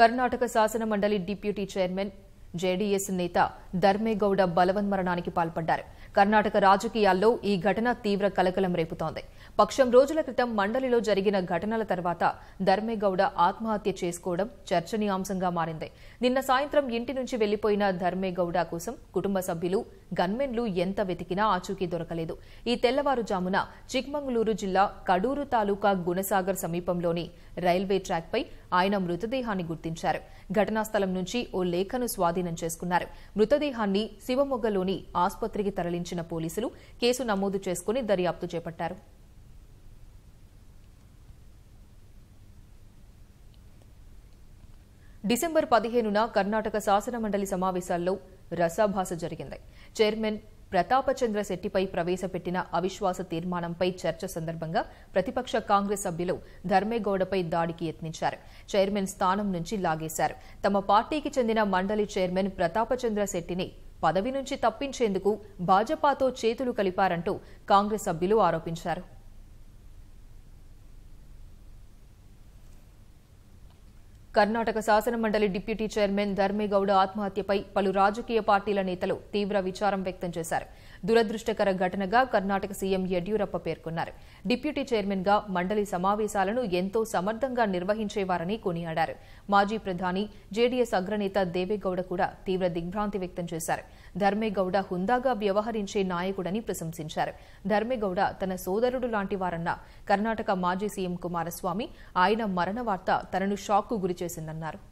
కర్ణాటక శాసన మండలి deputy chairman JDS నేత ధర్మేగౌడ బలవన్ మరణానికి పాల్పడ్డారు కర్ణాటక రాజకీయాల్లో ఈ ఘటన తీవ్ర కలకలం రేపుతోంది పక్షం రోజుల క్రితం మండలిలో జరిగిన ఘటనల తర్వాత ధర్మేగౌడ ఆత్మహత్య చేసుకోవడం చర్చనీయాంశంగా మారింది నిన్న సాయంత్రం ఇంటి నుంచి వెళ్లిపోయిన ధర్మేగౌడ కోసం కుటుంబ సభ్యులు గన్మెన్లు ఎంత వెతికినా ఆచూకీ దొరకలేదు ఈ తెల్లవారుజామున చిక్మంగళూరు జిల్లా కడూరు తాలూకా గుణసాగర్ సమీపంలోని రైల్వే ట్రాక్పై ఆయన మృతదేహాన్ని గుర్తించారు ఘటనా స్థలం నుంచి ఓ లేఖను స్వాధీనం చేసుకున్నారు మృతదేహాన్ని శివమొగ్గలోని ఆసుపత్రికి తరలించిన పోలీసులు కేసు నమోదు చేసుకుని దర్యాప్తు చేపట్టారు డిసెంబర్ పదిహేనున కర్ణాటక శాసనమండలి సమావేశాల్లో రసాభాస జరిగింది చైర్మన్ ప్రతాపచంద్ర శెట్టిపై ప్రవేశపెట్టిన అవిశ్వాస తీర్మానంపై చర్చ సందర్భంగా ప్రతిపక్ష కాంగ్రెస్ సభ్యులు ధర్మేగౌడపై దాడికి యత్నించారు చైర్మన్ స్థానం నుంచి లాగేశారు తమ పార్టీకి చెందిన మండలి చైర్మన్ ప్రతాపచంద్ర శెట్టిని పదవి నుంచి తప్పించేందుకు భాజపాతో చేతులు కలిపారంటూ కాంగ్రెస్ సభ్యులు ఆరోపించారు కర్ణాటక శాసనమండలి డిప్యూటీ చైర్మన్ ధర్మేగౌడ ఆత్మహత్యపై పలు రాజకీయ పార్టీల నేతలు తీవ్ర విచారం వ్యక్తం చేశారు దురదృష్టకర ఘటనగా కర్ణాటక సీఎం యడ్యూరప్ప పేర్కొన్నారు డిప్యూటీ చైర్మన్ గా మండలి సమావేశాలను ఎంతో సమర్థంగా నిర్వహించేవారని కొనియాడారు మాజీ ప్రధాని జేడీఎస్ అగ్రనేత దేవేగౌడ కూడా తీవ్ర దిగ్భ్రాంతి వ్యక్తం చేశారు ధర్మేగౌడ హుందాగా వ్యవహరించే నాయకుడని ప్రశంసించారు ధర్మేగౌడ తన సోదరుడు లాంటి వారన్న కర్ణాటక మాజీ సీఎం కుమారస్వామి ఆయన మరణ వార్త తనను షాక్కు గురిచేసిందన్నారు